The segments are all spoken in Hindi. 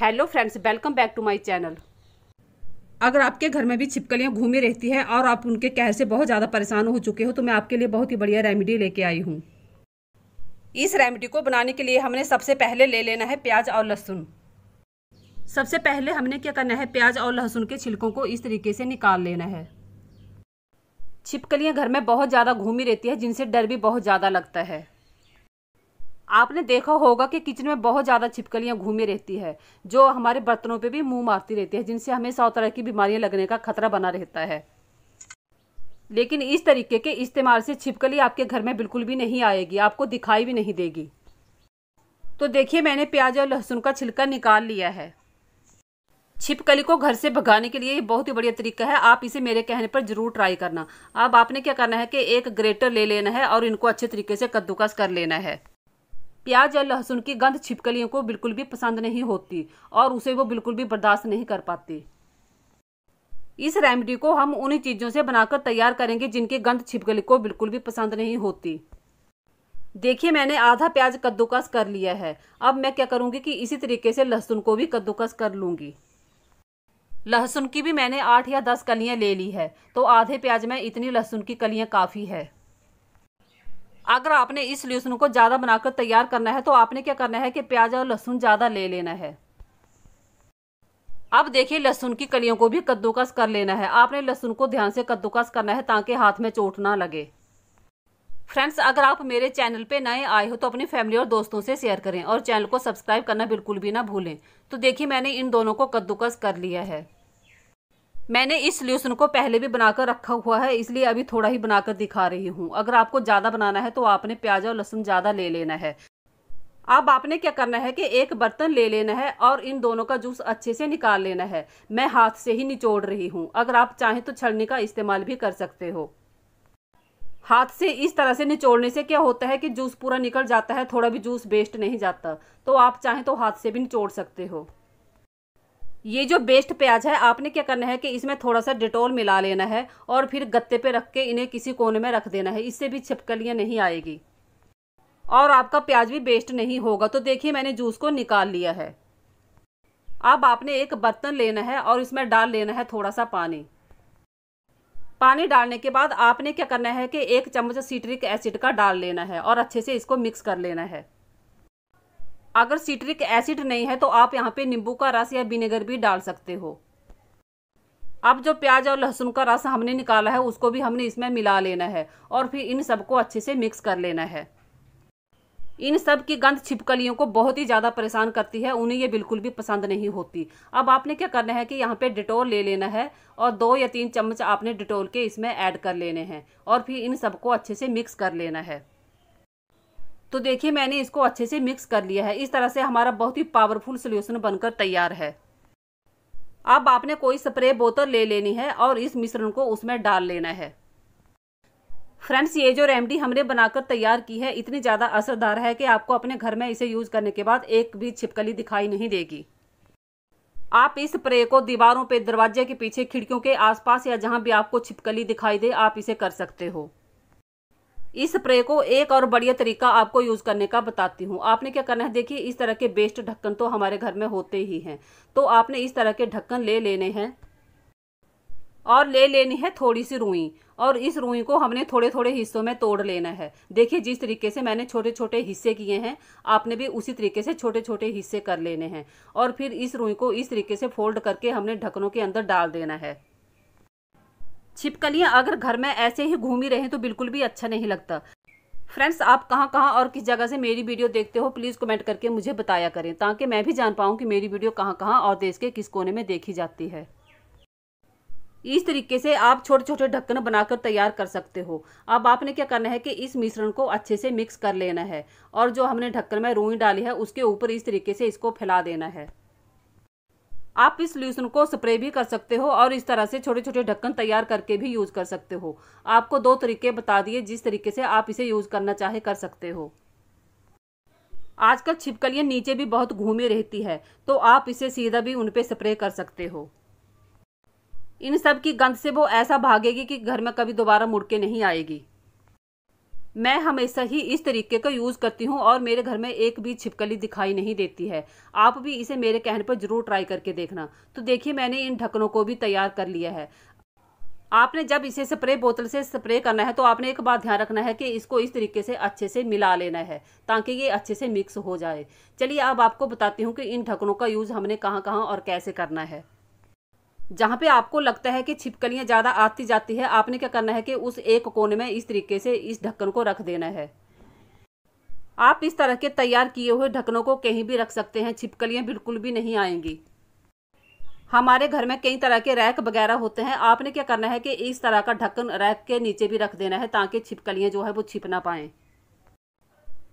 hello friends welcome back to my channel अगर आपके घर में भी छिपकलियाँ घूमी रहती है और आप उनके कहर से बहुत ज़्यादा परेशान हो चुके हो तो मैं आपके लिए बहुत ही बढ़िया रेमेडी लेके आई हूँ इस रेमेडी को बनाने के लिए हमने सबसे पहले ले लेना है प्याज और लहसुन सबसे पहले हमने क्या करना है प्याज और लहसुन के छिलकों को इस तरीके से निकाल लेना है छिपकलियाँ घर में बहुत ज़्यादा घूमी रहती है जिनसे डर भी बहुत ज़्यादा लगता है आपने देखा होगा कि किचन में बहुत ज़्यादा छिपकलियाँ घूमी रहती है जो हमारे बर्तनों पे भी मुंह मारती रहती है जिनसे हमें सौ तरह की बीमारियां लगने का खतरा बना रहता है लेकिन इस तरीके के इस्तेमाल से छिपकली आपके घर में बिल्कुल भी नहीं आएगी आपको दिखाई भी नहीं देगी तो देखिए मैंने प्याज और लहसुन का छिलका निकाल लिया है छिपकली को घर से भगाने के लिए ये बहुत ही बढ़िया तरीका है आप इसे मेरे कहने पर जरूर ट्राई करना अब आपने क्या करना है कि एक ग्रेटर ले लेना है और इनको अच्छे तरीके से कद्दूकस कर लेना है प्याज या लहसुन की गंध छिपकलियों को बिल्कुल भी पसंद नहीं होती और उसे वो बिल्कुल भी बर्दाश्त नहीं कर पाती इस रेमेडी को हम उन्हीं चीज़ों से बनाकर तैयार करेंगे जिनकी गंध छिपकली को बिल्कुल भी पसंद नहीं होती देखिए मैंने आधा प्याज कद्दूकस कर लिया है अब मैं क्या करूँगी कि इसी तरीके से लहसुन को भी कद्दूकस कर लूँगी लहसुन की भी मैंने आठ या दस कलियाँ ले ली है तो आधे प्याज में इतनी लहसुन की कलियाँ काफ़ी है अगर आपने इस लहसुन को ज़्यादा बनाकर तैयार करना है तो आपने क्या करना है कि प्याज और लहसुन ज़्यादा ले लेना है अब देखिए लहसुन की कलियों को भी कद्दूकस कर लेना है आपने लहसुन को ध्यान से कद्दूकस करना है ताकि हाथ में चोट ना लगे फ्रेंड्स अगर आप मेरे चैनल पे नए आए हो तो अपनी फैमिली और दोस्तों से शेयर करें और चैनल को सब्सक्राइब करना बिल्कुल भी ना भूलें तो देखिए मैंने इन दोनों को कद्दूकस कर लिया है मैंने इस सोल्यूशन को पहले भी बनाकर रखा हुआ है इसलिए अभी थोड़ा ही बनाकर दिखा रही हूँ अगर आपको ज़्यादा बनाना है तो आपने प्याज और लहसुन ज़्यादा ले लेना है अब आपने क्या करना है कि एक बर्तन ले लेना है और इन दोनों का जूस अच्छे से निकाल लेना है मैं हाथ से ही निचोड़ रही हूँ अगर आप चाहें तो छलनी का इस्तेमाल भी कर सकते हो हाथ से इस तरह से निचोड़ने से क्या होता है कि जूस पूरा निकल जाता है थोड़ा भी जूस वेस्ट नहीं जाता तो आप चाहें तो हाथ से भी निचोड़ सकते हो ये जो बेस्ट प्याज है आपने क्या करना है कि इसमें थोड़ा सा डिटोल मिला लेना है और फिर गत्ते पे रख के इन्हें किसी कोने में रख देना है इससे भी छिपकलियाँ नहीं आएगी और आपका प्याज भी बेस्ट नहीं होगा तो देखिए मैंने जूस को निकाल लिया है अब आपने एक बर्तन लेना है और इसमें डाल लेना है थोड़ा सा पानी पानी डालने के बाद आपने क्या करना है कि एक चम्मच सीट्रिक एसिड का डाल लेना है और अच्छे से इसको मिक्स कर लेना है अगर सिट्रिक एसिड नहीं है तो आप यहाँ पे नींबू का रस या विनेगर भी डाल सकते हो अब जो प्याज और लहसुन का रस हमने निकाला है उसको भी हमने इसमें मिला लेना है और फिर इन सबको अच्छे से मिक्स कर लेना है इन सब की गंध छिपकलियों को बहुत ही ज़्यादा परेशान करती है उन्हें ये बिल्कुल भी पसंद नहीं होती अब आपने क्या करना है कि यहाँ पे डिटोल ले लेना है और दो या तीन चम्मच आपने डिटोल के इसमें ऐड कर लेने हैं और फिर इन सबको अच्छे से मिक्स कर लेना है तो देखिए मैंने इसको अच्छे से मिक्स कर लिया है इस तरह से हमारा बहुत ही पावरफुल सोल्यूशन बनकर तैयार है अब आपने कोई स्प्रे बोतल ले लेनी है और इस मिश्रण को उसमें डाल लेना है फ्रेंड्स ये जो रेमडी हमने बनाकर तैयार की है इतनी ज़्यादा असरदार है कि आपको अपने घर में इसे यूज़ करने के बाद एक भी छिपकली दिखाई नहीं देगी आप इस स्प्रे को दीवारों पे दरवाजे के पीछे खिड़कियों के आसपास या जहां भी आपको छिपकली दिखाई दे आप इसे कर सकते हो इस स्प्रे को एक और बढ़िया तरीका आपको यूज़ करने का बताती हूँ आपने क्या करना है देखिए इस तरह के बेस्ट ढक्कन तो हमारे घर में होते ही हैं तो आपने इस तरह के ढक्कन ले लेने हैं और ले लेनी है थोड़ी सी रुई और इस रुई को हमने थोड़े थोड़े हिस्सों में तोड़ लेना है देखिए जिस तरीके से मैंने छोटे छोटे हिस्से किए हैं आपने भी उसी तरीके से छोटे छोटे हिस्से कर लेने हैं और फिर इस रुई को इस तरीके से फोल्ड करके हमने ढक्कनों के अंदर डाल देना है छिपकलियाँ अगर घर में ऐसे ही घूम ही रहें तो बिल्कुल भी अच्छा नहीं लगता फ्रेंड्स आप कहाँ कहाँ और किस जगह से मेरी वीडियो देखते हो प्लीज़ कमेंट करके मुझे बताया करें ताकि मैं भी जान पाऊँ कि मेरी वीडियो कहाँ कहाँ और देश के किस कोने में देखी जाती है इस तरीके से आप छोटे छोटे ढक्कन बनाकर तैयार कर सकते हो अब आपने क्या करना है कि इस मिश्रण को अच्छे से मिक्स कर लेना है और जो हमने ढक्कन में रूई डाली है उसके ऊपर इस तरीके से इसको फैला देना है आप इस सोल्यूशन को स्प्रे भी कर सकते हो और इस तरह से छोटे छोटे ढक्कन तैयार करके भी यूज़ कर सकते हो आपको दो तरीके बता दिए जिस तरीके से आप इसे यूज़ करना चाहे कर सकते हो आजकल छिपकलियाँ नीचे भी बहुत घूमी रहती है तो आप इसे सीधा भी उन पर स्प्रे कर सकते हो इन सब की गंध से वो ऐसा भागेगी कि घर में कभी दोबारा मुड़के नहीं आएगी मैं हमेशा ही इस तरीके का यूज़ करती हूँ और मेरे घर में एक भी छिपकली दिखाई नहीं देती है आप भी इसे मेरे कहने पर ज़रूर ट्राई करके देखना तो देखिए मैंने इन ढक्कनों को भी तैयार कर लिया है आपने जब इसे स्प्रे बोतल से स्प्रे करना है तो आपने एक बात ध्यान रखना है कि इसको इस तरीके से अच्छे से मिला लेना है ताकि ये अच्छे से मिक्स हो जाए चलिए अब आपको बताती हूँ कि इन ढक्कनों का यूज़ हमने कहाँ कहाँ और कैसे करना है जहाँ पे आपको लगता है कि छिपकलियाँ ज़्यादा आती जाती है आपने क्या करना है कि उस एक कोने में इस तरीके से इस ढक्कन को रख देना है आप इस तरह के तैयार किए हुए ढक्कनों को कहीं भी रख सकते हैं छिपकलियाँ बिल्कुल भी नहीं आएंगी हमारे घर में कई तरह के रैक वगैरह होते हैं आपने क्या करना है कि इस तरह का ढक्कन रैक के नीचे भी रख देना है ताकि छिपकलियाँ जो है वो छिप ना पाएँ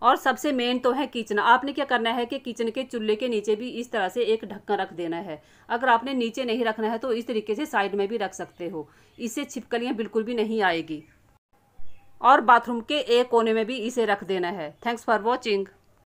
और सबसे मेन तो है किचन आपने क्या करना है कि किचन के चूल्हे के नीचे भी इस तरह से एक ढक्कन रख देना है अगर आपने नीचे नहीं रखना है तो इस तरीके से साइड में भी रख सकते हो इससे छिपकलियाँ बिल्कुल भी नहीं आएगी और बाथरूम के एक कोने में भी इसे रख देना है थैंक्स फॉर वॉचिंग